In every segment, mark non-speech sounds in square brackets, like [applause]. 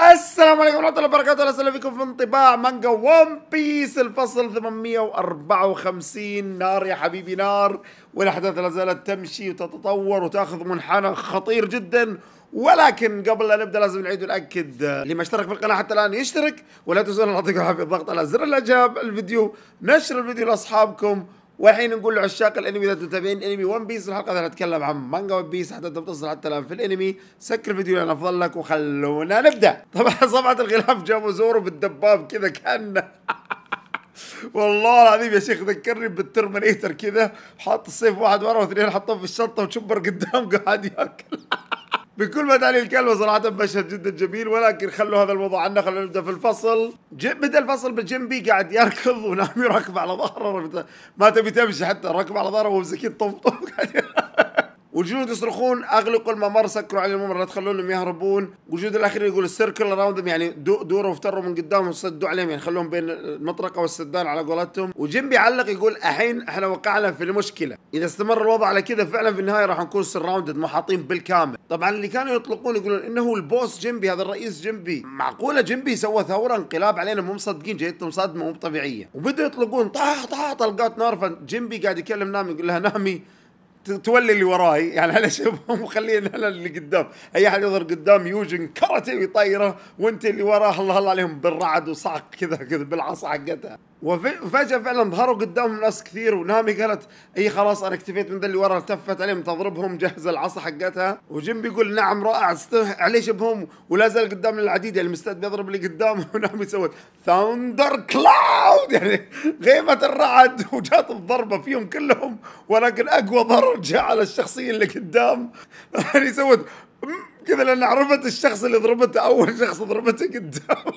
السلام عليكم ورحمة الله وبركاته، أهلا وسهلا فيكم في انطباع مانجا ون بيس الفصل 854 نار يا حبيبي نار، والأحداث لا زالت تمشي وتتطور وتاخذ منحنى خطير جدا، ولكن قبل لا نبدا لازم نعيد وناكد اللي ما اشترك في القناه حتى الان يشترك ولا تنسون تعطيكم الضغط على زر الاعجاب الفيديو، نشر الفيديو لاصحابكم والحين نقول لعشاق الانمي اذا تتابعين انمي ون بيس الحلقه اللي هنتكلم عن مانجا ون بيس حتى انت بتصل حتى الان في الانمي سكر الفيديو لان افضل لك وخلونا نبدا طبعا [laughs] صفعه الغلاف جابوا زورو بالدباب كذا كانه [laughs] والله العظيم يا شيخ ذكرني بالترمينيتر كذا حاط السيف واحد ورا واثنين حطوه في الشنطه وشبر قدام قاعد ياكل [laughs] بكل ما تعني الكلمه صراحه مشهد جدا جميل ولكن خلوا هذا الموضوع عنا خلونا نبدا في الفصل بدا الفصل بجنبي قاعد يركض ونامي راكب على ظهره ما تبي تمشي حتى راكب على ظهره ومسكين طمطم والجنود يصرخون اغلقوا الممر سكروا على الممر لا تخلونهم يهربون والجنود الاخرين يقول السيركل اراوند يعني دوروا افتروا من قدامهم سدوا عليهم يعني خلوهم بين المطرقه والسدان على قولتهم وجيم بيعلق يقول الحين احنا وقعنا في المشكله اذا استمر الوضع على كذا فعلا في النهايه راح نكون سراوندد محاطين بالكامل طبعا اللي كانوا يطلقون يقولون انه البوس جنبي هذا الرئيس جنبي معقوله جنبي سوى ثوره انقلاب علينا مو مصدقين جايتهم صدمه مو طبيعيه وبدوا يطلقون طاح طاح طلقات نار جنبي قاعد يكلم نامي يقول لها نامي تولي اللي وراي يعني هلا شوفهم [laughs] مخلين هلا اللي قدام اي احد يظهر قدام يوجن كرته ويطيره وانت اللي وراه الله الله عليهم بالرعد وصعق كذا كذا بالعصا حقتها وفجأة فعلا ظهروا قدامهم ناس كثير ونامي قالت اي خلاص انا اكتفيت من ذا اللي ورا التفت عليهم تضربهم جهز العصا حقتها وجيم بيقول نعم رائع عليش عليه شبهم ولا زال قدامنا العديد يعني مستعد يضرب اللي قدامه [laughs] ونامي سوت ثاندر كلاود يعني غيمة الرعد وجات الضربة فيهم كلهم ولكن اقوى ضرر جاء على الشخصية اللي قدام [laughs] يعني سوت أمم، كذا لان عرفت الشخص اللي ضربته اول شخص ضربته قدام [laughs]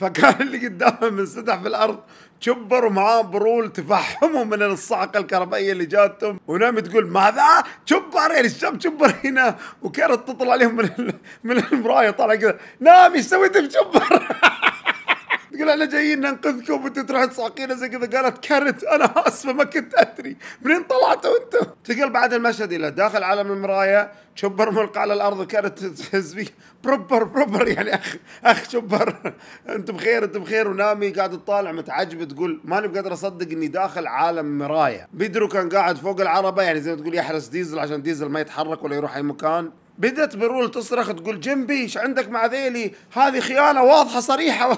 فكان اللي قدامه منسدح في الارض شبر ومعاه برول تفحموا من الصعقه الكهربائيه اللي جاتهم ونام تقول ماذا؟ شبر يعني الشاب شبر هنا وكانت تطلع عليهم من من المرايه طالعه كذا نام ايش سويت في [laughs] تقول احنا جايين ننقذكم وانت تروحوا تساقينا زي كذا قالت كرت انا اسفه ما كنت ادري منين طلعتوا انت تقل بعد المشهد الى داخل عالم المرايه شبر ملقى على الارض وكانت تهز فيه بروبر بروبر يعني اخ اخ شبر انت بخير انت بخير ونامي قاعد تطالع متعجبه تقول ماني بقدر اصدق اني داخل عالم مرايه بيدرو كان قاعد فوق العربه يعني زي ما تقول يحرس ديزل عشان ديزل ما يتحرك ولا يروح اي مكان بدت برول تصرخ تقول جنبي ايش عندك مع ذيلي هذه خيانه واضحه صريحه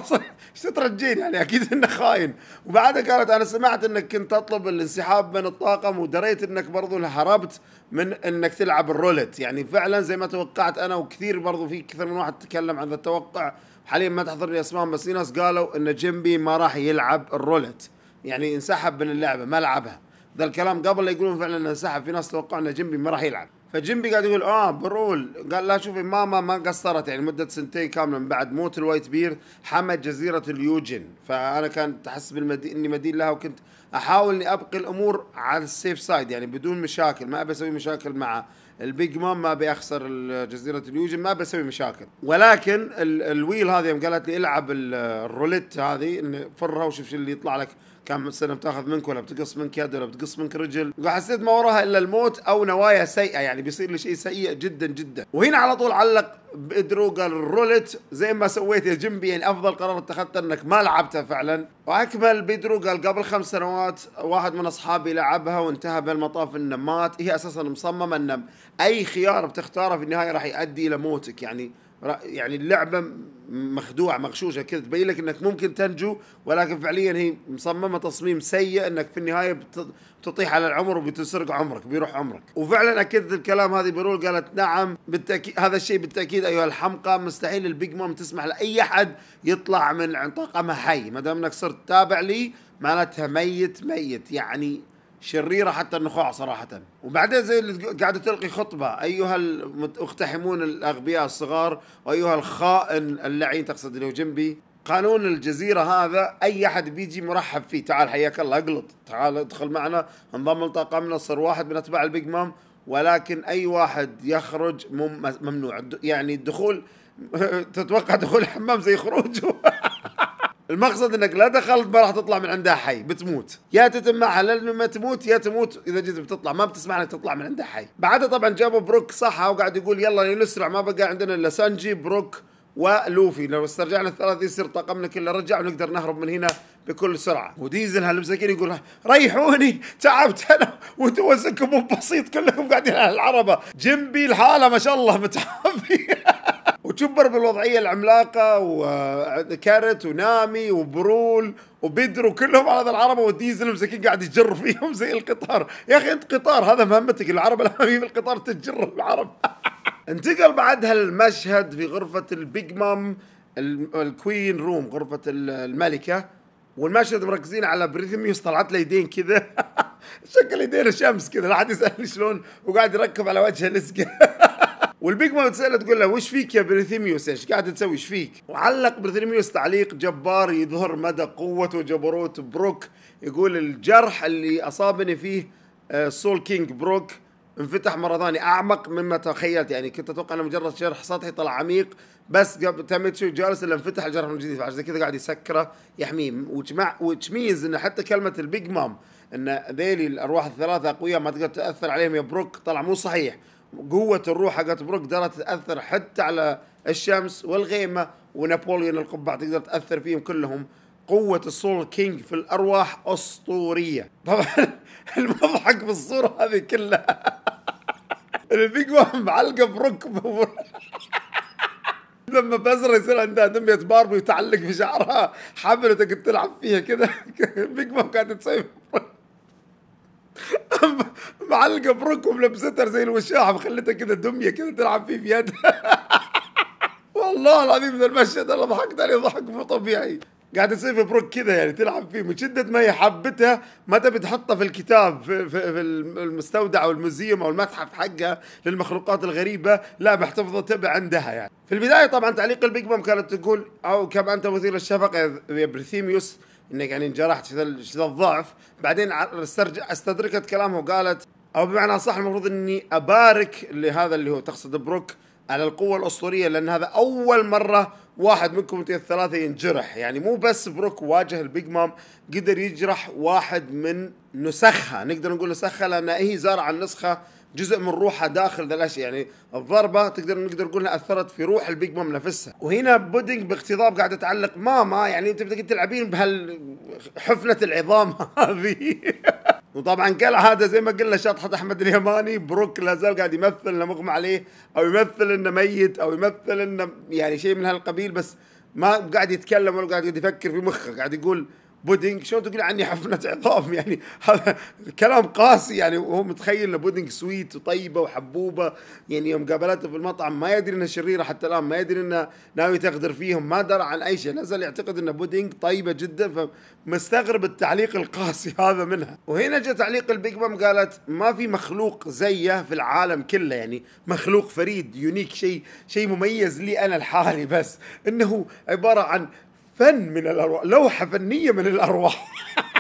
ايش [laughs] ترجين يعني اكيد انه خاين وبعدها قالت انا سمعت انك كنت تطلب الانسحاب من الطاقم ودريت انك برضو هربت من انك تلعب الرولت يعني فعلا زي ما توقعت انا وكثير برضو في كثير من واحد تكلم عن التوقع حاليا ما تحضرني اسمائهم بس في ناس قالوا ان جنبي ما راح يلعب الرولت يعني انسحب من اللعبه ما لعبها ذا الكلام قبل يقولون فعلا انه انسحب في ناس توقعوا ان جنبي ما راح يلعب فجنبي قاعد يقول اه برول قال لا شوفي ماما ما قصرت يعني مده سنتين كامله من بعد موت الوايت بير حمت جزيره اليوجن فانا كنت احس بالمدي... اني مدين لها وكنت احاول اني ابقي الامور على السيف سايد يعني بدون مشاكل ما ابي اسوي مشاكل مع البيج مام ما ابي اخسر جزيره اليوجن ما بسوي مشاكل ولكن ال الويل هذه يوم قالت لي العب الروليت هذه فرها وشوف شو اللي يطلع لك كم سنه بتاخذ منك ولا بتقص منك يد ولا بتقص منك رجل وحسيت ما وراها الا الموت او نوايا سيئه يعني بيصير لي شيء سيء جدا جدا وهنا على طول علق بدرو قال رولت زي ما سويت يا جنبي يعني افضل قرار اتخذته انك ما لعبتها فعلا واكمل بدرو قال قبل خمس سنوات واحد من اصحابي لعبها وانتهى بالمطاف انه مات هي اساسا مصممه انه اي خيار بتختاره في النهايه راح يؤدي الى موتك يعني يعني اللعبه مخدوع مغشوشه كذا تبين لك انك ممكن تنجو ولكن فعليا هي مصممه تصميم سيء انك في النهايه بتطيح على العمر وبتسرق عمرك بيروح عمرك وفعلا اكدت الكلام هذه بيرول قالت نعم بالتاكيد هذا الشيء بالتاكيد ايها الحمقى مستحيل البيج مام تسمح لاي احد يطلع من طاقمها حي ما دام انك صرت تابع لي معناتها ميت ميت يعني شريره حتى النخاع صراحه وبعدين زي اللي قاعده تلقي خطبه ايها المقتحمون الاغبياء الصغار وايها الخائن اللعين تقصد اللي هو جنبي قانون الجزيره هذا اي احد بيجي مرحب فيه تعال حياك الله اقلط تعال ادخل معنا انضم لطاقمنا صر واحد من اتباع البيج مام ولكن اي واحد يخرج ممنوع يعني الدخول تتوقع دخول الحمام زي خروجه [laughs] المقصد انك لا دخلت ما راح تطلع من عندها حي بتموت يا تتم معها لما تموت يا تموت اذا جيت بتطلع ما بتسمع انك تطلع من عندها حي بعدها طبعا جابوا بروك صحى وقاعد يقول يلا نسرع ما بقى عندنا الا سانجي بروك ولوفي لو استرجعنا الثلاث يصير طاقمنا كله رجع ونقدر نهرب من هنا بكل سرعه وديزل هالمساكين يقول ريحوني تعبت انا وانتم وزنكم مو بسيط كلكم قاعدين على العربه جنبي الحاله ما شاء الله متعبين وتشبر بالوضعيه العملاقه وكارت ونامي وبرول وبدر وكلهم على هذا العربه والديزل مساكين قاعد يجر فيهم زي القطار يا اخي انت قطار هذا مهمتك العرب في القطار تجر العرب [laughs] انتقل بعدها المشهد في غرفه البيج مام الكوين روم غرفه الملكه والمشهد مركزين على بريثميوس طلعت له يدين كذا [laughs] شكل يدين شمس كذا لا حد يسالني شلون وقاعد يركب على وجهه لزقه [laughs] والبيج ما تساله تقول له وش فيك يا بريثيميوس يعني ايش قاعد تسوي ايش فيك وعلق بريثيميوس تعليق جبار يظهر مدى قوه وجبروت بروك يقول الجرح اللي اصابني فيه آه، سول كينج بروك انفتح مره ثانيه اعمق مما تخيلت يعني كنت اتوقع انه مجرد شرح سطحي طلع عميق بس تم تشوف جالس اللي انفتح الجرح من جديد فعشان كذا قاعد يسكره يحميه وتش مينز انه حتى كلمه البيج مام ان ذيلي الارواح الثلاثه اقوياء ما تقدر تاثر عليهم يا بروك طلع مو صحيح قوة الروح حقت بروك قدرت تأثر حتى على الشمس والغيمة ونابوليون القبعة تقدر تأثر فيهم كلهم قوة السول كينج في الأرواح أسطورية طبعا [laughs] المضحك في الصورة هذه كلها [laughs] البيج وان معلقة بروك [laughs] لما بزر يصير عندها دمية باربي وتعلق في شعرها حبلتك تلعب فيها كذا بيج وان قاعدة تسوي معلقه بروك لبستها زي الوشاحه مخلتها كذا دميه كذا تلعب فيه في يدها [laughs] والله العظيم ذا المشهد انا ضحكت عليه ضحك مو طبيعي قاعد تصير في بروك كذا يعني تلعب فيه من شده ما هي حبتها ما تبي تحطها في الكتاب في, في, في المستودع او المزيوم او المتحف حقها للمخلوقات الغريبه لا محتفظه تبع عندها يعني في البدايه طبعا تعليق البيج بوم كانت تقول او كم انت مثير للشفقه يا برثيميوس انك يعني انجرحت شذا الضعف بعدين استدركت كلامه وقالت او بمعنى صح المفروض اني ابارك لهذا اللي هو تقصد بروك على القوة الأسطورية لأن هذا أول مرة واحد منكم الثلاثة ينجرح يعني مو بس بروك واجه البيج مام قدر يجرح واحد من نسخها نقدر نقول نسخها لأن هي زارع النسخة جزء من روحها داخل ذا الاشياء يعني الضربه تقدر نقدر نقول اثرت في روح البيج مام نفسها وهنا بودينج باغتضاب قاعده تعلق ماما يعني انت بدك تلعبين بهالحفنه العظام هذه [laughs] وطبعا قال هذا زي ما قلنا شاطحة احمد اليماني بروك لا زال قاعد يمثل انه مغمى عليه او يمثل انه ميت او يمثل انه يعني شيء من هالقبيل بس ما قاعد يتكلم ولا قاعد يفكر في مخه قاعد يقول بودينج شلون تقول عني حفنه عظام يعني هذا كلام قاسي يعني وهو متخيل ان بودينج سويت وطيبه وحبوبه يعني يوم قابلته في المطعم ما يدري انها شريره حتى الان ما يدري انه ناوي تغدر فيهم ما درى عن اي شيء نزل يعتقد ان بودينج طيبه جدا فمستغرب التعليق القاسي [laughs] هذا منها وهنا جاء تعليق البيج مام قالت ما في مخلوق زيه في العالم كله يعني مخلوق فريد يونيك شيء شيء مميز لي انا لحالي بس انه عباره عن فن من الأرواح لوحة فنية من الأرواح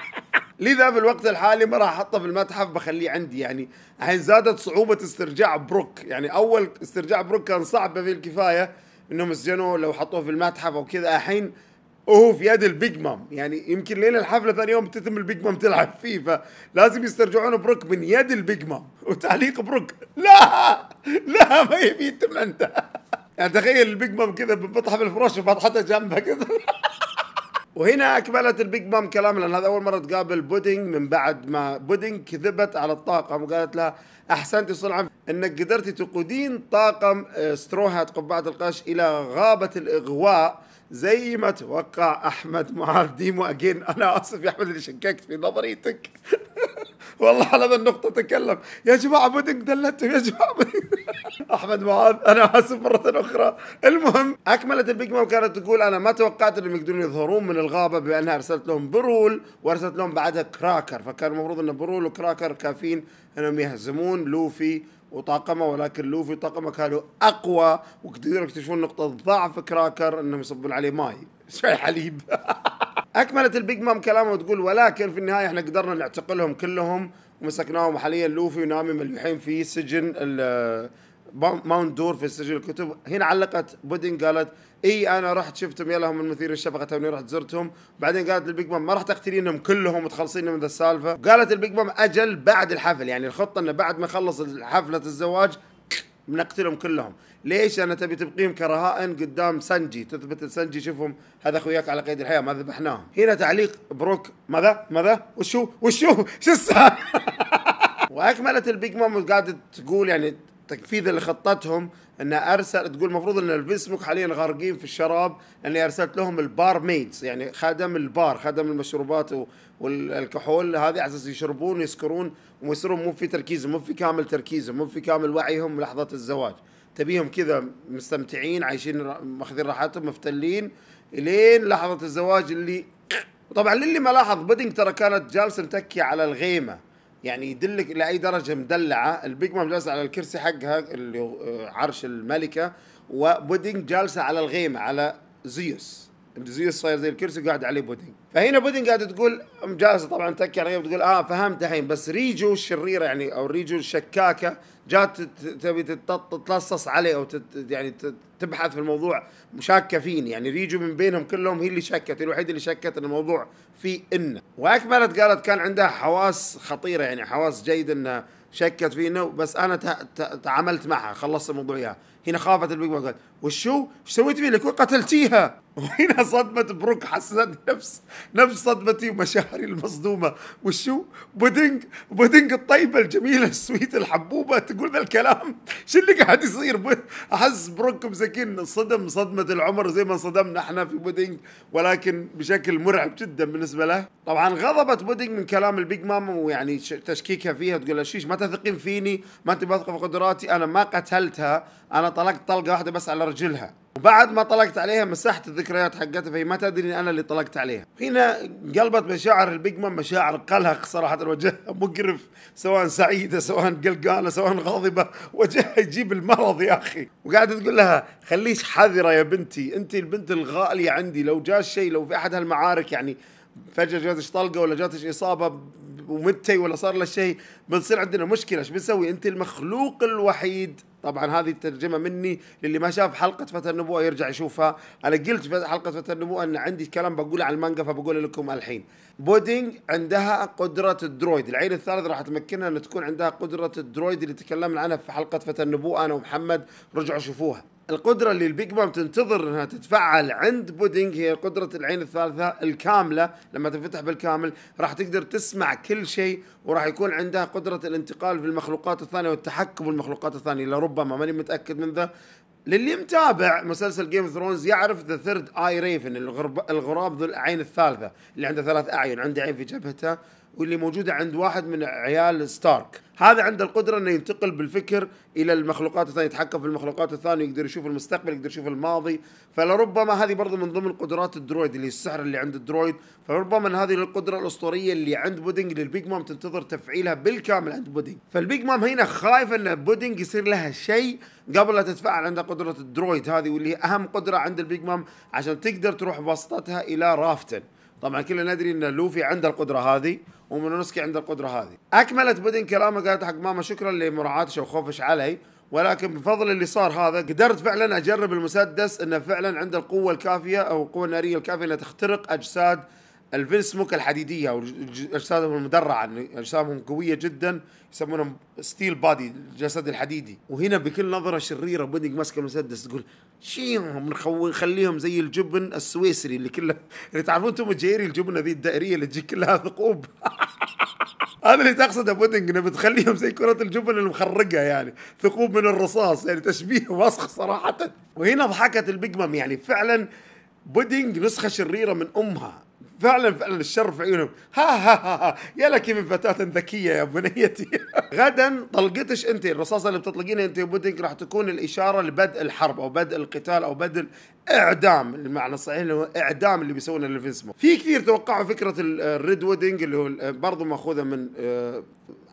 [laughs] لذا في الوقت الحالي ما راح احطه في المتحف بخليه عندي يعني الحين زادت صعوبه استرجاع بروك يعني اول استرجاع بروك كان صعب في الكفايه انهم سجنوه لو حطوه في المتحف او كذا الحين وهو في يد البيج مام يعني يمكن لين الحفله ثاني يوم تتم البيج مام تلعب فيه فلازم يسترجعون بروك من يد البيج مام وتعليق بروك لا لا ما يبي يتم عنده يعني تخيل البيج مام كده بتطحب الفراش وبطحتها جنبها كذا وهنا اكملت البيج مام كلام لان هذا اول مره تقابل بودينج من بعد ما بودينج كذبت على الطاقم وقالت لها احسنتي صنعا انك قدرتي تقودين طاقم استروهات آه، قبعه القش الى غابه الاغواء زي ما توقع احمد مع ديمو اجين انا اسف يا احمد اللي شككت في نظريتك [laughs] والله على ذا النقطة تكلم يا جماعة بدك دلتهم يا جماعة [laughs] أحمد معاذ أنا آسف مرة أخرى المهم أكملت البيج مام كانت تقول أنا ما توقعت أنهم يقدرون يظهرون من الغابة بأنها أرسلت لهم برول وأرسلت لهم بعدها كراكر فكان المفروض أن برول وكراكر كافيين أنهم يهزمون لوفي وطاقمه ولكن لوفي وطاقمه كانوا اقوى وقدروا يكتشفون نقطه ضعف كراكر انهم يصبون عليه ماي [laughs] شاي حليب [laughs] اكملت البيج مام كلامه وتقول ولكن في النهايه احنا قدرنا نعتقلهم كلهم ومسكناهم حاليا لوفي ونامي مليحين في سجن ماونت دور في سجن الكتب هنا علقت بودين قالت اي انا رحت شفتهم يلا هم المثير الشفقه توني رحت زرتهم بعدين قالت البيج مام ما راح تقتلينهم كلهم وتخلصين من ذا السالفه قالت البيج مام اجل بعد الحفل يعني الخطه انه بعد ما خلص حفله الزواج بنقتلهم كلهم ليش انا تبي تبقيهم كرهائن قدام سنجي تثبت سنجي شوفهم هذا اخوياك على قيد الحياه ما ذبحناهم هنا تعليق بروك ماذا ماذا وشو وشو [laughs] شو السالفه [laughs] واكملت البيج مام وقعدت تقول يعني تنفيذ لخطتهم ان ارسل تقول المفروض ان الفيسبوك حاليا غارقين في الشراب اني ارسلت لهم البار ميدز يعني خدم البار خدم المشروبات والكحول هذه على اساس يشربون ويسكرون ويصيرون مو في تركيزهم مو في كامل تركيزهم مو في كامل وعيهم لحظه الزواج تبيهم كذا مستمتعين عايشين ماخذين راحتهم مفتلين الين لحظه الزواج اللي طبعا للي ما لاحظ بدنج ترى كانت جالسه متكيه على الغيمه يعني يدلك الى اي درجه مدلعه البيج مام جالسه على الكرسي حقها اللي آه، عرش الملكه وبودينج جالسه على الغيمه على زيوس زيوس صاير زي الكرسي قاعد عليه بودينج فهنا بودينج قاعده تقول جالسه طبعا تكي على تقول اه فهمت الحين بس ريجو الشريره يعني او ريجو الشكاكه جات تبي تتلصص عليه او يعني تبحث في الموضوع مشاكه فيني يعني ريجو من بينهم كلهم هي اللي شكت الوحيده اللي شكت ان الموضوع في انه واكملت قالت كان عندها حواس خطيره يعني حواس جيده انها شكت فينا بس انا تعاملت معها خلصت الموضوع اياها هنا خافت البيج مام قالت وشو؟ ايش سويت فيني؟ لك وقتلتيها وهنا صدمة بروك حسيت نفس نفس صدمتي ومشاعري المصدومة وشو بودينج بودينج الطيبة الجميلة السويت الحبوبة تقول ذا الكلام شو اللي قاعد يصير أحس بروك مسكين صدم صدمة العمر زي ما انصدمنا احنا في بودينج ولكن بشكل مرعب جدا بالنسبة له طبعا غضبت بودينج من كلام البيج مام ويعني تشكيكها فيها تقول شيش ما تثقين فيني ما انت في قدراتي انا ما قتلتها انا طلقت طلقة واحدة بس على رجلها وبعد ما طلقت عليها مسحت الذكريات حقتها فهي ما تدري انا اللي طلقت عليها هنا قلبت مشاعر البيج مام مشاعر قلق صراحه وجهها مقرف سواء سعيده سواء قلقانه سواء غاضبه وجهها يجيب المرض يا اخي وقاعده تقول لها خليش حذره يا بنتي انت البنت الغاليه عندي لو جاء شيء لو في احد هالمعارك يعني فجاه جاتش طلقه ولا جاتش اصابه ومتى ولا صار له شيء بنصير عندنا مشكله ايش بنسوي انت المخلوق الوحيد طبعا هذه الترجمة مني للي ما شاف حلقة فتى النبوة يرجع يشوفها أنا قلت في حلقة فتى النبوة أن عندي كلام بقوله عن المانجا فبقوله لكم الحين بودينج عندها قدرة الدرويد العين الثالث راح تمكنها أن تكون عندها قدرة الدرويد اللي تكلمنا عنها في حلقة فتى النبوة أنا ومحمد رجعوا شوفوها القدرة اللي البيج مام تنتظر انها تتفعل عند بودينج هي قدرة العين الثالثة الكاملة لما تنفتح بالكامل راح تقدر تسمع كل شيء وراح يكون عندها قدرة الانتقال في المخلوقات الثانية والتحكم بالمخلوقات الثانية لربما ماني متأكد من ذا للي متابع مسلسل جيم اوف ثرونز يعرف ذا ثيرد اي ريفن الغراب ذو العين الثالثة اللي عنده ثلاث اعين عنده عين في جبهته واللي موجوده عند واحد من عيال ستارك هذا عنده القدره انه ينتقل بالفكر الى المخلوقات الثانيه يتحكم في المخلوقات الثانيه يقدر يشوف المستقبل يقدر يشوف الماضي فلربما هذه برضه من ضمن قدرات الدرويد اللي السحر اللي عند الدرويد فربما هذه القدره الاسطوريه اللي عند بودينج للبيج مام تنتظر تفعيلها بالكامل عند بودينج فالبيج مام هنا خايفه ان بودينج يصير لها شيء قبل لا تتفعل عندها قدره الدرويد هذه واللي هي اهم قدره عند البيج مام عشان تقدر تروح بسطتها الى رافتن طبعا كلنا ندري ان لوفي عنده القدره هذه ومنونسكي عنده القدره هذه اكملت بودين كلامها قالت حق ماما شكرا لمراعاتش وخوفش علي ولكن بفضل اللي صار هذا قدرت فعلا اجرب المسدس انه فعلا عنده القوه الكافيه او القوه الناريه الكافيه انها تخترق اجساد الفينس موكا الحديديه او اجسادهم المدرعه اجسامهم قويه جدا يسمونهم ستيل بادي الجسد الحديدي وهنا بكل نظره شريره بدك ماسك المسدس تقول شيهم نخليهم زي الجبن السويسري اللي كله اللي تعرفون توم الجيري الجبنه ذي الدائريه اللي تجي كلها ثقوب [laughs] هذا اللي تقصده بودنج انه بتخليهم زي كرة الجبن المخرقة يعني ثقوب من الرصاص يعني تشبيه وسخ صراحة وهنا ضحكت البيج مام يعني فعلا بودنج نسخة شريرة من امها فعلا فعلا الشر في عيونهم ها ها ها, ها. يا لك من فتاة ذكية يا بنيتي [laughs] غدا طلقتش انت الرصاصة اللي بتطلقينها انت يا راح تكون الإشارة لبدء الحرب أو بدء القتال أو بدء إعدام المعنى الصحيح اللي هو إعدام اللي بيسوونه لفينسمو في كثير توقعوا فكرة الريد ويدنج اللي هو برضه مأخوذة من آه،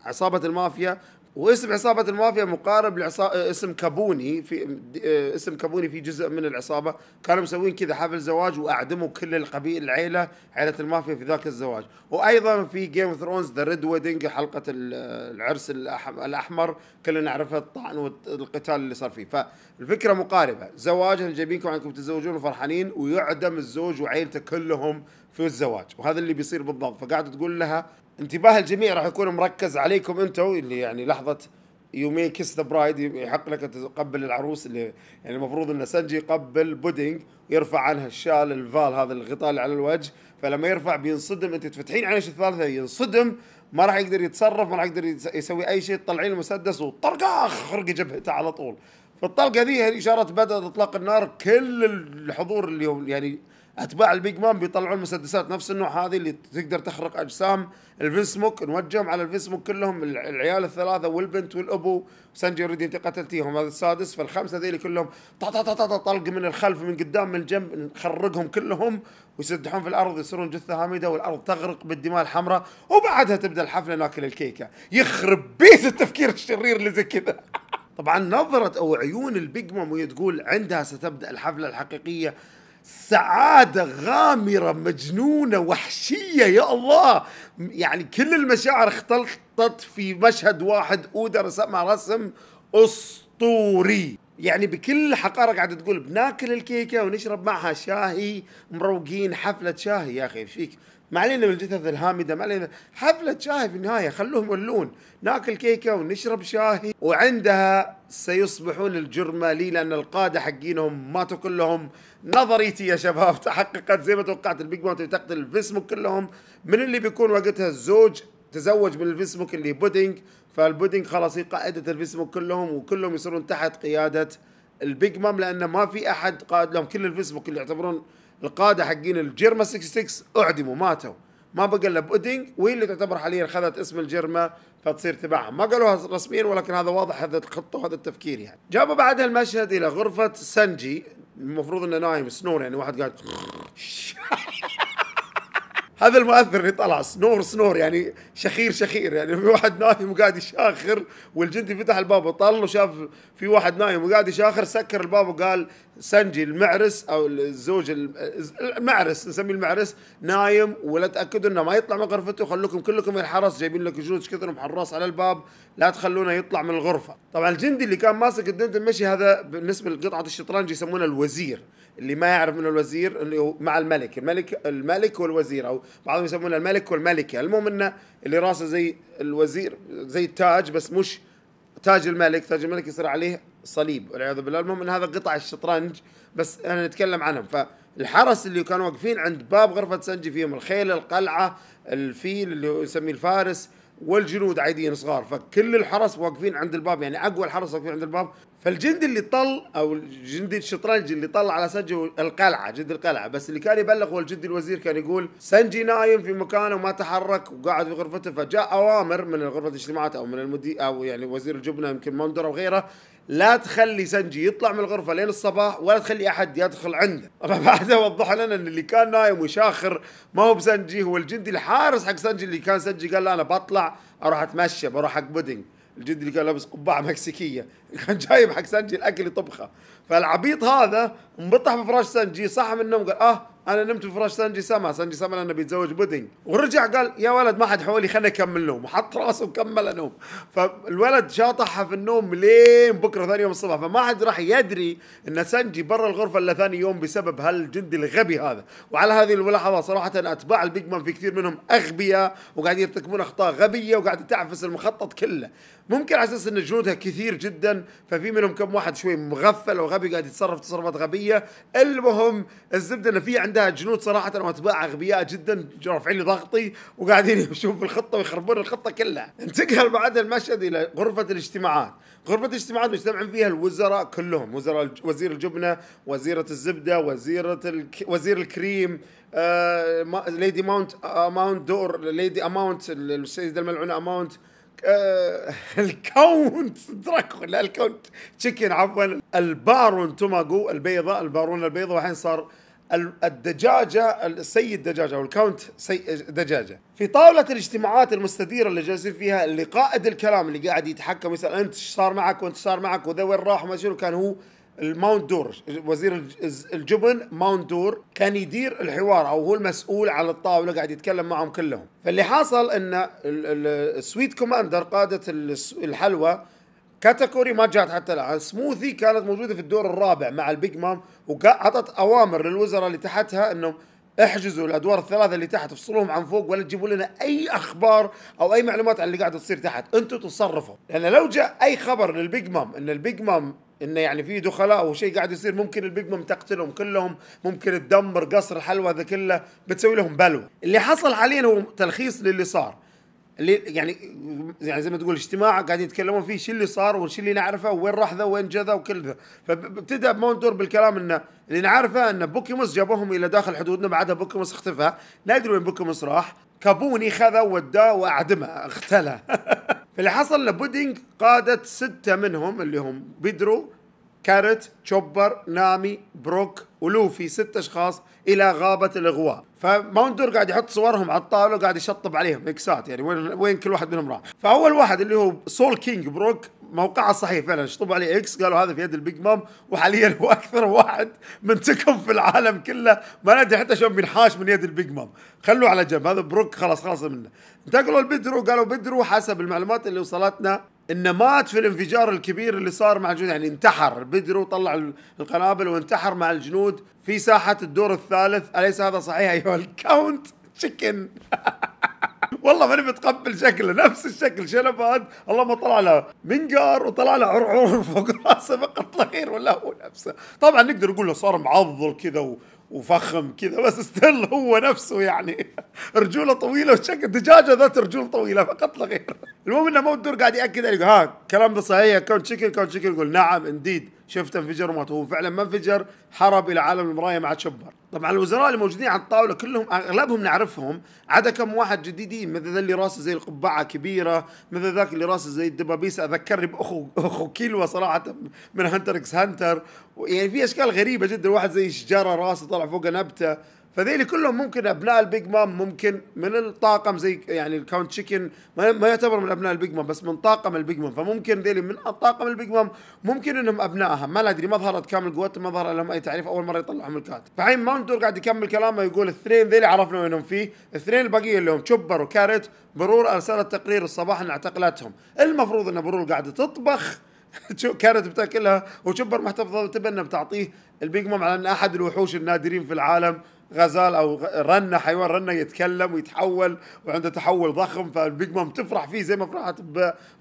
عصابة المافيا واسم عصابة المافيا مقارب لعصا... آه، اسم كابوني في آه، اسم كابوني في جزء من العصابة كانوا مسوين كذا حفل زواج واعدموا كل القبيل العيلة عيلة المافيا في ذاك الزواج وايضا في جيم اوف ثرونز ذا ريد ويدنج حلقة العرس الاحمر كلنا نعرفها الطعن والقتال اللي صار فيه فالفكرة مقاربة زواج جايبينكم عندكم تتزوجون وفرحانين ويعدم الزوج وعيلته كلهم في الزواج وهذا اللي بيصير بالضبط فقاعده تقول لها انتباه الجميع راح يكون مركز عليكم انتم اللي يعني لحظه يو كيس ذا برايد يحق لك تقبل العروس اللي يعني المفروض ان سنجي يقبل بودينج يرفع عنها الشال الفال هذا الغطاء اللي على الوجه فلما يرفع بينصدم انت تفتحين عليه الثالثه ينصدم ما راح يقدر يتصرف ما راح يقدر يسوي اي شيء تطلعين المسدس وطرقه خرق جبهته على طول فالطلقه ذي هي اشاره بدات اطلاق النار كل الحضور اليوم يعني اتباع البيج مان بيطلعون مسدسات نفس النوع هذه اللي تقدر تخرق اجسام الفنسموك نوجههم على الفنسموك كلهم العيال الثلاثه والبنت والابو سنجي اوريدي انت قتلتيهم هذا السادس فالخمسه ذيلي كلهم طلق من الخلف من قدام من الجنب نخرقهم كلهم ويسدحون في الارض يصيرون جثه هامده والارض تغرق بالدماء الحمراء وبعدها تبدا الحفله ناكل الكيكه يخرب بيت التفكير الشرير اللي زي كذا [laughs] طبعا نظرة او عيون البيج مام وهي تقول عندها ستبدا الحفله الحقيقيه سعادة غامرة مجنونة وحشية يا الله يعني كل المشاعر اختلطت في مشهد واحد أودا رسمها رسم أسطوري يعني بكل حقارة قاعدة تقول بناكل الكيكة ونشرب معها شاهي مروقين حفلة شاهي يا أخي ايش فيك ما علينا من الجثث الهامدة ما علينا حفلة شاهي في النهاية خلوهم يولون ناكل كيكة ونشرب شاهي وعندها سيصبحون الجرمة لي لأن القادة حقينهم ماتوا كلهم نظريتي يا شباب تحققت زي ما توقعت البيج ماونتن تقتل الفيسموك كلهم من اللي بيكون وقتها الزوج تزوج من الفيسموك اللي بودينج فالبودينج خلاص هي قائدة الفيسموك كلهم وكلهم يصيرون تحت قيادة البيج مام لأن ما في أحد قائد لهم كل الفيسموك اللي يعتبرون القادة حقين الجيرما 66 أعدموا ماتوا ما بقى الا بودينج وهي اللي تعتبر حاليا خذت اسم الجرمه فتصير تبعهم ما قالوها رسميا ولكن هذا واضح هذا الخطه وهذا التفكير يعني جابوا بعدها المشهد الى غرفه سانجي المفروض انه نايم سنون يعني واحد قاعد هذا المؤثر اللي طلع سنور سنور يعني شخير شخير يعني في واحد نايم وقاعد يشاخر والجندي فتح الباب وطل وشاف في واحد نايم وقاعد يشاخر سكر الباب وقال سنجي المعرس او الزوج المعرس نسميه المعرس نايم ولا تاكدوا انه ما يطلع من غرفته خلوكم كلكم الحرس جايبين لك جنود كثر محراس على الباب لا تخلونه يطلع من الغرفه طبعا الجندي اللي كان ماسك الدندن مشي هذا بالنسبه لقطعه الشطرنج يسمونه الوزير اللي ما يعرف منه الوزير اللي مع الملك الملك الملك والوزير او بعضهم يسمونه الملك والملكه المهم انه اللي راسه زي الوزير زي التاج بس مش تاج الملك تاج الملك يصير عليه صليب والعياذ بالله المهم ان هذا قطع الشطرنج بس انا نتكلم عنهم فالحرس اللي كانوا واقفين عند باب غرفه سنجي فيهم الخيل القلعه الفيل اللي يسميه الفارس والجنود عاديين صغار فكل الحرس واقفين عند الباب يعني اقوى الحرس واقفين عند الباب فالجندي اللي طل او الجندي الشطرنج اللي طل على سجه القلعه جند القلعه بس اللي كان يبلغ هو الجندي الوزير كان يقول سنجي نايم في مكانه وما تحرك وقاعد في غرفته فجاء اوامر من غرفه الاجتماعات او من المدير او يعني وزير الجبنه يمكن او وغيره لا تخلي سنجي يطلع من الغرفه لين الصباح ولا تخلي احد يدخل عنده طبعا [laughs] بعدها وضح لنا ان اللي كان نايم وشاخر ما هو بسنجي هو الجندي الحارس حق سنجي اللي كان سنجي قال له انا بطلع اروح اتمشى بروح حق بودينج الجد اللي كان لابس قبعه مكسيكيه [laughs] كان جايب حق سنجي الاكل يطبخه فالعبيط هذا انبطح بفراش سنجي صح من النوم قال اه انا نمت بفراش سنجي سما سنجي سما لانه بيتزوج بودنج ورجع قال يا ولد ما حد حولي خليني اكمل نوم وحط راسه وكمل نوم فالولد شاطحها في النوم لين بكره ثاني يوم الصبح فما حد راح يدري ان سنجي برا الغرفه الا ثاني يوم بسبب هالجندي الغبي هذا وعلى هذه الملاحظه صراحه اتباع البيج مان في كثير منهم اغبياء وقاعدين يرتكبون اخطاء غبيه وقاعد تعفس المخطط كله ممكن على اساس ان جنودها كثير جدا ففي منهم كم واحد شوي مغفل او غبي قاعد يتصرف تصرفات غبيه المهم الزبده ان في عندها جنود صراحه واتباع اغبياء جدا رافعين لي ضغطي وقاعدين [laughs] يمشون الخطه ويخربون الخطه كلها انتقل بعد المشهد الى غرفه الاجتماعات غرفة الاجتماعات مجتمعين فيها الوزراء كلهم وزراء وزير الجبنة وزيرة الزبدة وزيرة الك... وزير الكريم آه... ليدي ماونت اماونت دور ليدي اماونت السيدة الملعونة اماونت آه... آه، [laughs] الكاونت دراكو لا الكاونت تشيكن عفوا البارون توماجو البيضة البارون البيضة والحين صار الدجاجة السيد دجاجة أو الكاونت سي دجاجة في طاولة الاجتماعات المستديرة اللي جالسين فيها اللي قائد الكلام اللي قاعد يتحكم يسأل أنت ايش صار معك وأنت صار معك وذا وين راح وما شنو كان هو الماوند دور وزير الجبن ماوند دور كان يدير الحوار او هو المسؤول على الطاوله قاعد يتكلم معهم كلهم فاللي حصل ان السويت كوماندر قاده الحلوى كاتاكوري ما جات حتى الان سموثي كانت موجوده في الدور الرابع مع البيج مام وعطت اوامر للوزراء اللي تحتها انهم احجزوا الادوار الثلاثه اللي تحت افصلوهم عن فوق ولا تجيبوا لنا اي اخبار او اي معلومات عن اللي قاعد تصير تحت انتم تصرفوا لان لو جاء اي خبر للبيج مام ان البيج مام انه يعني في دخلاء وشيء قاعد يصير ممكن البيج مام تقتلهم كلهم ممكن تدمر قصر الحلوى ذا كله بتسوي لهم بلوى اللي حصل حاليا هو تلخيص للي صار اللي يعني يعني زي ما تقول اجتماع قاعدين يتكلمون فيه شو اللي صار وش اللي نعرفه وين راح ذا وين جذا وكل ذا فابتدى مونتور بالكلام انه اللي نعرفه ان بوكيموس جابوهم الى داخل حدودنا بعدها بوكيموس اختفى لا ادري وين بوكيموس راح كابوني خذه وداه واعدمه اختلى [laughs] فاللي حصل لبودينج قادت ستة منهم اللي هم بيدرو كارت تشوبر نامي بروك ولوفي ستة أشخاص إلى غابة الإغواء فماوندور قاعد يحط صورهم على الطاولة وقاعد يشطب عليهم إكسات يعني وين وين كل واحد منهم راح فأول واحد اللي هو سول كينج بروك موقعها صحيح فعلا شطبوا عليه اكس قالوا هذا في يد البيج مام وحاليا هو اكثر واحد منتكم في العالم كله ما ندري حتى شلون بينحاش من يد البيج مام خلوه على جنب هذا بروك خلاص خلاص منه انتقلوا لبدرو قالوا بدرو حسب المعلومات اللي وصلتنا انه مات في الانفجار الكبير اللي صار مع الجنود يعني انتحر بدرو طلع القنابل وانتحر مع الجنود في ساحه الدور الثالث اليس هذا صحيح ايها الكاونت تشيكن [laughs] والله ماني متقبل شكله نفس الشكل شنبات اللهم طلع له منقار وطلع له عرعور [laughs] فوق راسه فقط لا غير ولا هو نفسه طبعا نقدر نقول له صار معضل كذا وفخم كذا بس ستيل هو نفسه يعني [laughs] رجوله طويله وشكل دجاجه ذات رجول طويله فقط لا غير المهم انه مو الدور قاعد ياكد ها الكلام ده صحيح كون شكل كون شكل يقول نعم انديد شفت انفجر وماتوا هو فعلا ما انفجر هرب الى عالم المرايه مع تشبر طبعا الوزراء اللي موجودين على الطاوله كلهم اغلبهم نعرفهم عدا كم واحد جديدين مثل ذا اللي راسه زي القبعه كبيره مثل ذاك اللي راسه زي الدبابيس اذكرني باخو اخو كيلوا صراحه من هنتر اكس هنتر يعني في اشكال غريبه جدا واحد زي شجره راسه طلع فوق نبته فذيلي كلهم ممكن ابناء البيج مام ممكن من الطاقم زي يعني الكاونت تشيكن ما يعتبر من ابناء البيج مام بس من طاقم البيج مام فممكن ذيلي من طاقم البيج مام ممكن انهم ابنائها ما ادري ما ظهرت كامل قوتهم ما ظهر لهم اي تعريف اول مره يطلعهم الكات فعين ماونتور قاعد يكمل كلامه يقول الاثنين ذيلي عرفنا وينهم فيه الاثنين الباقيين اللي هم تشوبر وكاريت برور ارسلت تقرير الصباح ان اعتقلتهم المفروض ان برور قاعده تطبخ [laughs] كانت بتاكلها وشبر محتفظه تبنى بتعطيه البيج مام على ان احد الوحوش النادرين في العالم غزال او رنه حيوان رنه يتكلم ويتحول وعنده تحول ضخم فالبيج مام تفرح فيه زي ما فرحت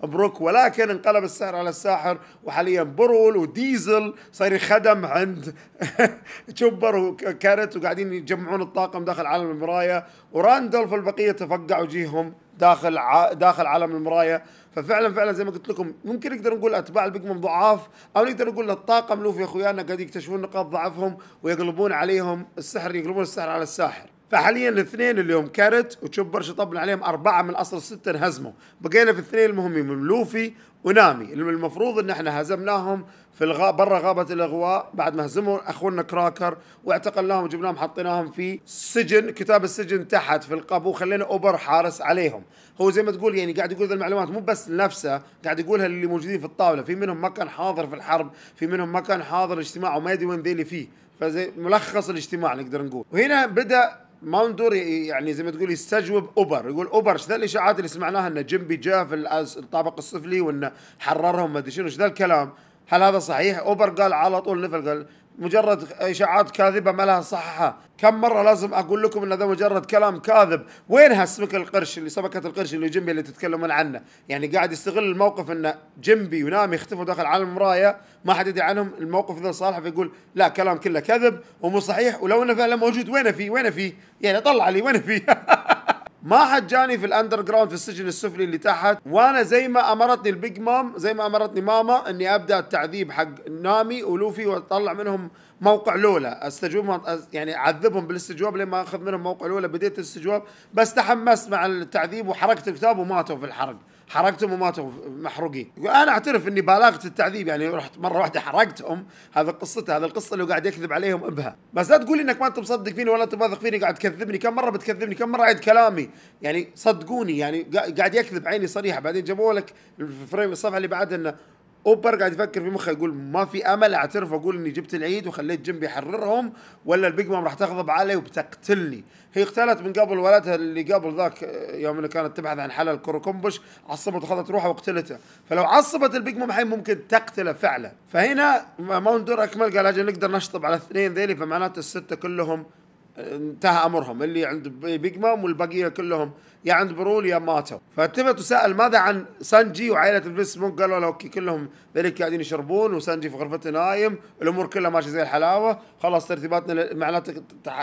ببروك ولكن انقلب السحر على الساحر وحاليا برول وديزل صار يخدم عند [laughs] تشوبر وكارت وقاعدين يجمعون الطاقم داخل عالم المرايه وراندلف البقيه تفقعوا جيهم داخل ع... داخل عالم المرايه ففعلا فعلا زي ما قلت لكم ممكن نقدر نقول اتباع البيج مان ضعاف او نقدر نقول الطاقم لوفي اخويانا قاعد يكتشفون نقاط ضعفهم ويقلبون عليهم السحر يقلبون السحر على الساحر فحاليا الاثنين اليوم كارت وتشوبر شطبنا عليهم اربعه من اصل سته انهزموا بقينا في الاثنين المهمين من لوفي ونامي المفروض ان احنا هزمناهم في الغا... برا غابه الاغواء بعد ما هزموا اخونا كراكر واعتقلناهم وجبناهم حطيناهم في سجن كتاب السجن تحت في القبو وخلينا اوبر حارس عليهم هو زي ما تقول يعني قاعد يقول المعلومات مو بس لنفسه قاعد يقولها للي موجودين في الطاوله في منهم ما كان حاضر في الحرب في منهم ما كان حاضر الاجتماع وما يدري وين ذي اللي فيه فزي ملخص الاجتماع نقدر نقول وهنا بدا ما ندور يعني زي ما تقول يستجوب اوبر يقول اوبر ايش ذا الاشاعات اللي سمعناها ان جنبي جاء في الطابق السفلي وانه حررهم ما ادري شنو ايش ذا الكلام هل هذا صحيح اوبر قال على طول نفل قال مجرد اشاعات كاذبه ما لها صححه كم مره لازم اقول لكم ان هذا مجرد كلام كاذب وين هالسمك القرش اللي سمكه القرش اللي جنبي اللي تتكلمون عنه يعني قاعد يستغل الموقف ان جنبي ونامي اختفوا داخل عالم المرايه ما حد يدري عنهم الموقف ذا صالح فيقول لا كلام كله كذب ومو صحيح ولو انه فعلا موجود وينه فيه وينه فيه يعني طلع لي وين فيه [laughs] ما حد جاني في الاندر جراوند في السجن السفلي اللي تحت وانا زي ما امرتني البيج مام زي ما امرتني ماما اني ابدا التعذيب حق نامي ولوفي واطلع منهم موقع لولا استجوبهم يعني اعذبهم بالاستجواب لما اخذ منهم موقع لولا بديت الاستجواب بس تحمست مع التعذيب وحركت الكتاب وماتوا في الحرق حرقتهم وماتوا محروقين انا اعترف اني بالغت التعذيب يعني رحت مره واحده حرقتهم هذا قصته هذا القصه اللي قاعد يكذب عليهم ابها بس لا تقول انك ما انت مصدق فيني ولا انت واثق فيني قاعد تكذبني كم مره بتكذبني كم مره عيد كلامي يعني صدقوني يعني قاعد يكذب عيني صريحه بعدين جابوا لك الفريم الصفحه اللي بعدها انه اوبر قاعد يفكر في مخه يقول ما في امل اعترف اقول اني جبت العيد وخليت جنبي يحررهم ولا البيج مام راح تغضب علي وبتقتلني هي اقتلت من قبل ولدها اللي قبل ذاك آه، يوم اللي كانت تبحث عن حلال كروكمبش عصبت وخذت روحه وقتلته فلو عصبت البيج مام الحين ممكن تقتله فعلا فهنا ماوندور اكمل قال اجل نقدر نشطب على الاثنين ذيلي فمعناته السته كلهم انتهى امرهم اللي عند بيج مام والبقيه كلهم يا عند برول يا ماتوا فالتفت وسال ماذا عن سانجي وعائله الفيسمون قالوا له اوكي كلهم ذلك قاعدين يشربون وسانجي في غرفته نايم الامور كلها ماشيه زي الحلاوه خلاص ترتيباتنا معناته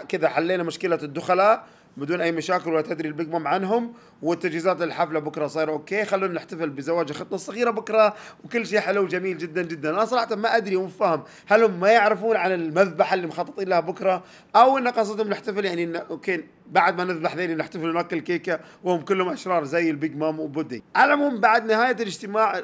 كذا حلينا مشكله الدخلاء بدون اي مشاكل ولا تدري البيج مام عنهم والتجهيزات للحفله بكره صايره اوكي خلونا نحتفل بزواج اختنا الصغيره بكره وكل شيء حلو وجميل جدا جدا انا صراحه ما ادري مو فاهم هل هم ما يعرفون عن المذبحه اللي مخططين لها بكره او ان قصدهم نحتفل يعني إن اوكي بعد ما نذبح ذيلي نحتفل وناكل كيكه وهم كلهم اشرار زي البيج مام وبودي على العموم بعد نهايه الاجتماع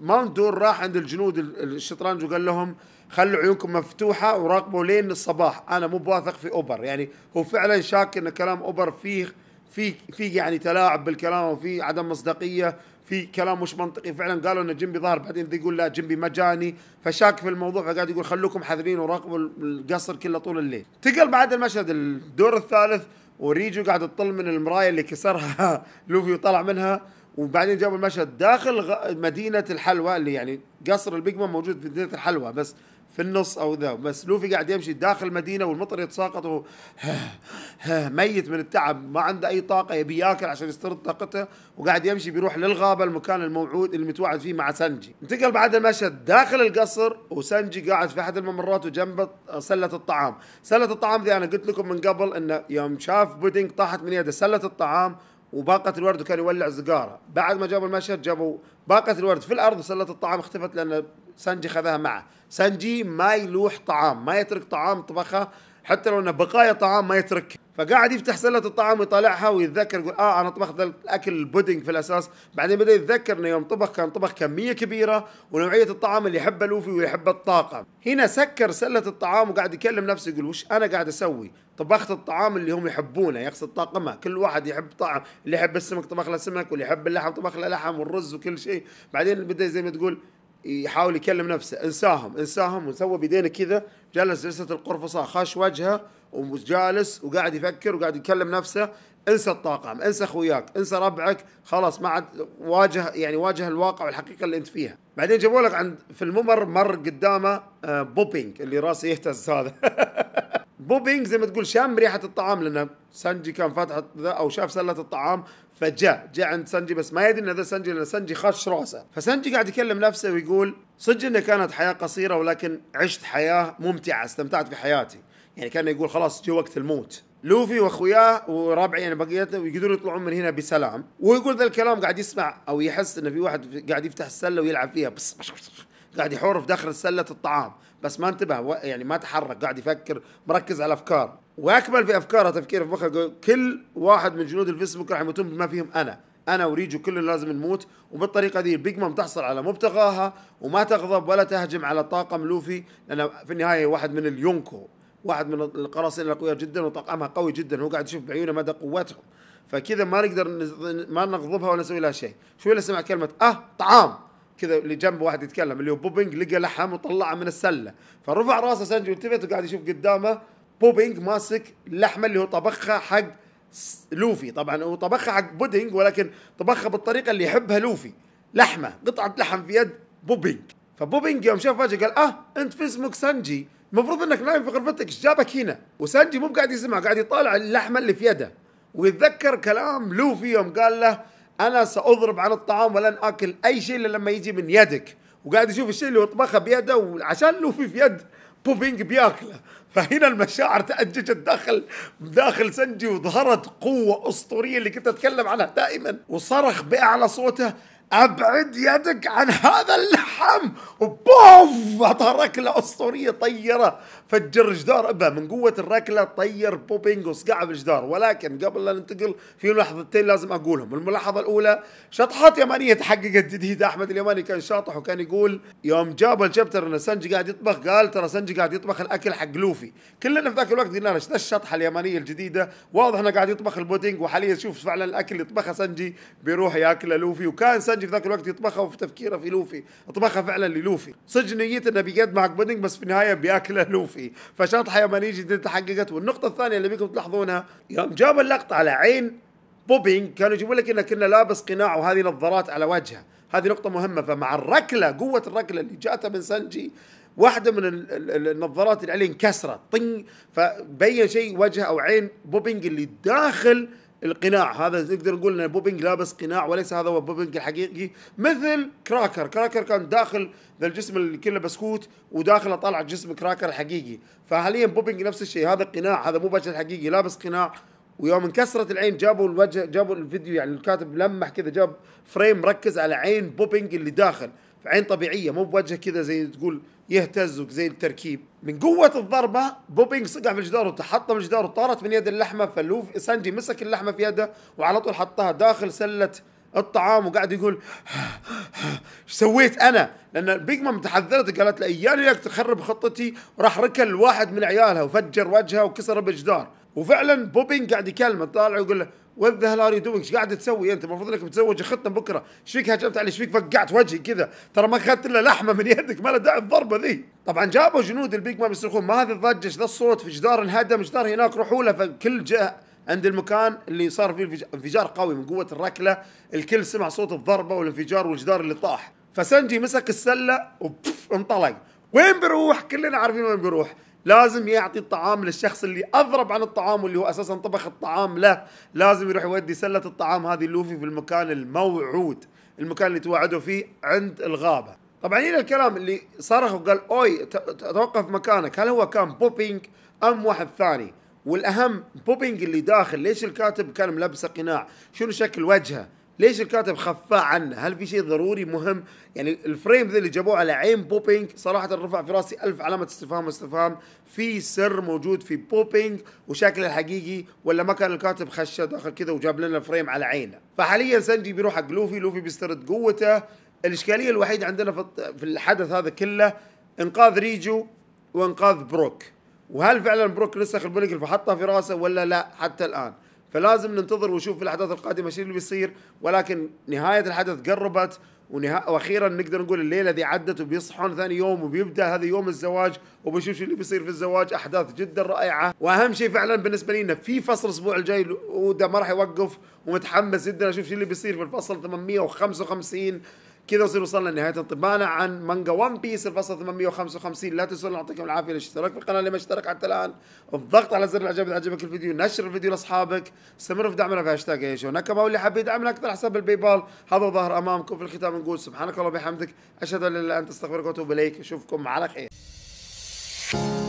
ماوند دور راح عند الجنود الشطرنج وقال لهم خلوا عيونكم مفتوحه وراقبوا لين الصباح انا مو بواثق في اوبر يعني هو فعلا شاك ان كلام اوبر فيه في في يعني تلاعب بالكلام وفي عدم مصداقيه في كلام مش منطقي فعلا قالوا ان جنبي ظاهر بعدين يقول لا جنبي مجاني فشاك في الموضوع فقاعد يقول خلوكم حذرين وراقبوا القصر كله طول الليل تقل بعد المشهد الدور الثالث وريجو قاعد تطل من المرايه اللي كسرها [laughs] لوفي وطلع منها وبعدين جابوا المشهد داخل مدينه الحلوى اللي يعني قصر البيج موجود في مدينه الحلوى بس في النص او ذا بس لوفي قاعد يمشي داخل المدينه والمطر يتساقط [sighs] ميت من التعب ما عنده اي طاقه يبي ياكل عشان يسترد طاقته وقاعد يمشي بيروح للغابه المكان الموعود اللي متوعد فيه مع سنجي انتقل بعد المشهد داخل القصر وسنجي قاعد في احد الممرات وجنبه سله الطعام سله الطعام ذي انا قلت لكم من قبل انه يوم شاف بودينج طاحت من يده سله الطعام وباقة الورد وكان يولع سيجارة بعد ما جابوا المشهد جابوا باقة الورد في الأرض وسلة الطعام اختفت لأن سنجي خذها معه سانجي ما يلوح طعام ما يترك طعام طبخه حتى لو انه بقايا طعام ما يتركها فقاعد يفتح سله الطعام ويطالعها ويتذكر يقول اه انا طبخت الاكل البودنج في الاساس بعدين بدا يتذكر انه يوم طبخ كان طبخ كميه كبيره ونوعيه الطعام اللي يحبه لوفي ويحبه الطاقم هنا سكر سله الطعام وقاعد يكلم نفسه يقول وش انا قاعد اسوي طبخت الطعام اللي هم يحبونه يقصد طاقمه كل واحد يحب طعم اللي يحب السمك طبخ له سمك واللي يحب اللحم طبخ له لحم والرز وكل شيء بعدين بدا زي ما تقول يحاول يكلم نفسه انساهم انساهم وسوى بيدينه كذا جلس جلسه القرفصاء خاش وجهه وجالس وقاعد يفكر وقاعد يكلم نفسه انسى الطاقم انسى اخوياك انسى ربعك خلاص ما عاد واجه يعني واجه الواقع والحقيقه اللي انت فيها بعدين جابوا لك عند في الممر مر قدامه آه، بوبينج اللي راسه يهتز هذا [laughs] بوبينج زي ما تقول شم ريحه الطعام لانه سنجي كان فاتح او شاف سله الطعام فجاء جاء عند سنجي بس ما يدري ان هذا سنجي لان سنجي خش راسه فسنجي قاعد يكلم نفسه ويقول صدق انها كانت حياه قصيره ولكن عشت حياه ممتعه استمتعت بحياتي يعني كان يقول خلاص جو وقت الموت لوفي واخوياه وربعي يعني بقيته ويقدرون يطلعون من هنا بسلام ويقول ذا الكلام قاعد يسمع او يحس انه في واحد قاعد يفتح السله ويلعب فيها بس بس, بس, بس قاعد يحور في داخل سله الطعام بس ما انتبه يعني ما تحرك قاعد يفكر مركز على افكار واكمل في افكاره تفكير في مخه كل واحد من جنود الفيسبوك راح يموتون بما فيهم انا انا وريجو كلنا لازم نموت وبالطريقه دي بيج مام تحصل على مبتغاها وما تغضب ولا تهجم على طاقم لوفي لان في النهايه واحد من اليونكو واحد من القراصنه القويه جدا وطاقمها قوي جدا هو قاعد يشوف بعيونه مدى قوتهم فكذا ما نقدر ما نغضبها ولا نسوي لها شيء شو اللي سمع كلمه اه طعام كذا اللي جنبه واحد يتكلم اللي هو بوبينج لقى لحم وطلعه من السله فرفع راسه سنجي والتفت وقاعد يشوف قدامه بوبينج ماسك اللحمه اللي هو طبخها حق لوفي طبعا هو طبخها حق بودينج ولكن طبخها بالطريقه اللي يحبها لوفي لحمه قطعه لحم في يد بوبينج فبوبينج يوم شاف فجاه قال اه انت في اسمك سنجي المفروض انك نايم في غرفتك ايش جابك هنا وسنجي مو قاعد يسمع قاعد يطالع اللحمه اللي في يده ويتذكر كلام لوفي يوم قال له انا ساضرب عن الطعام ولن اكل اي شيء الا لما يجي من يدك وقاعد يشوف الشيء اللي يطبخه بيده وعشان لوفي في في يد بوبينج بياكله فهنا المشاعر تأججت داخل داخل سنجي وظهرت قوة أسطورية اللي كنت أتكلم عنها دائما وصرخ بأعلى صوته ابعد يدك عن هذا اللحم وبوف اعطى ركله اسطوريه طيره فجر جدار ابها من قوه الركله طير بوبينج وصقع بالجدار ولكن قبل لا ننتقل في ملاحظتين لازم اقولهم الملاحظه الاولى شطحات يمانيه تحققت جديد احمد اليماني كان شاطح وكان يقول يوم جاب الشابتر ان سنجي قاعد يطبخ قال ترى سنجي قاعد يطبخ الاكل حق لوفي كلنا في ذاك الوقت قلنا ايش الشطحه اليمانيه الجديده واضح انه قاعد يطبخ البودينج وحاليا شوف فعلا الاكل اللي يطبخه سنجي بيروح ياكله لوفي وكان سنجي في ذاك الوقت يطبخها وفي تفكيره في لوفي طبخها فعلا للوفي صدق نيته انه بيقعد معك بودنج بس في النهايه بياكله لوفي فشطحه يوم جدا تحققت والنقطه الثانيه اللي بيكم تلاحظونها يوم جاب اللقطه على عين بوبينج كانوا يجيبون لك انه كنا لابس قناع وهذه نظارات على وجهه هذه نقطه مهمه فمع الركله قوه الركله اللي جاته من سنجي واحده من النظارات اللي عليه انكسرت طن فبين شيء وجه او عين بوبينج اللي داخل القناع هذا نقدر نقول ان بوبينج لابس قناع وليس هذا هو بوبينج الحقيقي مثل كراكر كراكر كان داخل ذا الجسم اللي كله بسكوت وداخله طالع جسم كراكر الحقيقي فحاليا بوبينج نفس الشيء هذا قناع هذا مو بشر حقيقي لابس قناع ويوم انكسرت العين جابوا الوجه جابوا الفيديو يعني الكاتب لمح كذا جاب فريم مركز على عين بوبينج اللي داخل عين طبيعيه مو بوجه كذا زي تقول يهتز زي التركيب من قوة الضربة بوبينج صقع في الجدار وتحطم الجدار وطارت من يد اللحمة فلوف سانجي مسك اللحمة في يده وعلى طول حطها داخل سلة الطعام وقاعد يقول ايش سويت انا؟ لان بيج مام تحذرت قالت له اياني لك تخرب خطتي وراح ركل واحد من عيالها وفجر وجهها وكسر بالجدار وفعلا بوبينج قاعد يكلمه طالع ويقول له وات ذا ار يو دوينج ايش قاعد تسوي انت المفروض انك متزوج اختنا بكره ايش فيك هجمت علي ايش فيك فقعت وجهي كذا ترى ما اخذت الا لحمه من يدك ما له داعي الضربه ذي طبعا جابوا جنود البيج ما بيصرخون ما هذا الضجه ايش ذا الصوت في جدار انهدم جدار هناك روحوا له فكل جهه عند المكان اللي صار فيه انفجار قوي من قوه الركله الكل سمع صوت الضربه والانفجار والجدار اللي طاح فسنجي مسك السله وانطلق وين بيروح كلنا عارفين وين بيروح لازم يعطي الطعام للشخص اللي اضرب عن الطعام واللي هو اساسا طبخ الطعام له لازم يروح يودي سله الطعام هذه اللوفي في المكان الموعود المكان اللي توعدوا فيه عند الغابه طبعا هنا الكلام اللي صرخ وقال اوي توقف مكانك هل هو كان بوبينج ام واحد ثاني والاهم بوبينج اللي داخل ليش الكاتب كان ملبسه قناع شنو شكل وجهه ليش الكاتب خفاه عنه؟ هل في شيء ضروري مهم يعني الفريم ذي اللي جابوه على عين بوبينج صراحه رفع في راسي ألف علامه استفهام واستفهام في سر موجود في بوبينج وشكله الحقيقي ولا ما كان الكاتب خشه داخل كذا وجاب لنا الفريم على عينه فحاليا سنجي بيروح حق لوفي لوفي بيسترد قوته الاشكاليه الوحيده عندنا في الحدث هذا كله انقاذ ريجو وانقاذ بروك وهل فعلا بروك نسخ البولينج فحطها في راسه ولا لا حتى الان فلازم ننتظر ونشوف في الاحداث القادمه شنو اللي بيصير ولكن نهايه الحدث قربت ونها... واخيرا نقدر نقول الليله دي عدت وبيصحون ثاني يوم وبيبدا هذا يوم الزواج وبنشوف شو اللي بيصير في الزواج احداث جدا رائعه واهم شيء فعلا بالنسبه لنا في فصل الاسبوع الجاي وده ما راح يوقف ومتحمس جدا اشوف شو اللي بيصير في الفصل 855 كذا نصير وصلنا لنهايه انطباعنا عن مانجا ون بيس الفصل 855 لا تنسون يعطيكم العافيه الاشتراك في القناه اللي ما اشترك حتى الان الضغط على زر الاعجاب اذا عجبك الفيديو نشر الفيديو لاصحابك استمروا في دعمنا بهاشتاج ايش ونكما واللي حاب يدعمنا اكثر حساب البي بال هذا ظهر امامكم في الختام نقول سبحانك اللهم وبحمدك اشهد ان لا اله الا انت استغفرك واتوب اليك اشوفكم على خير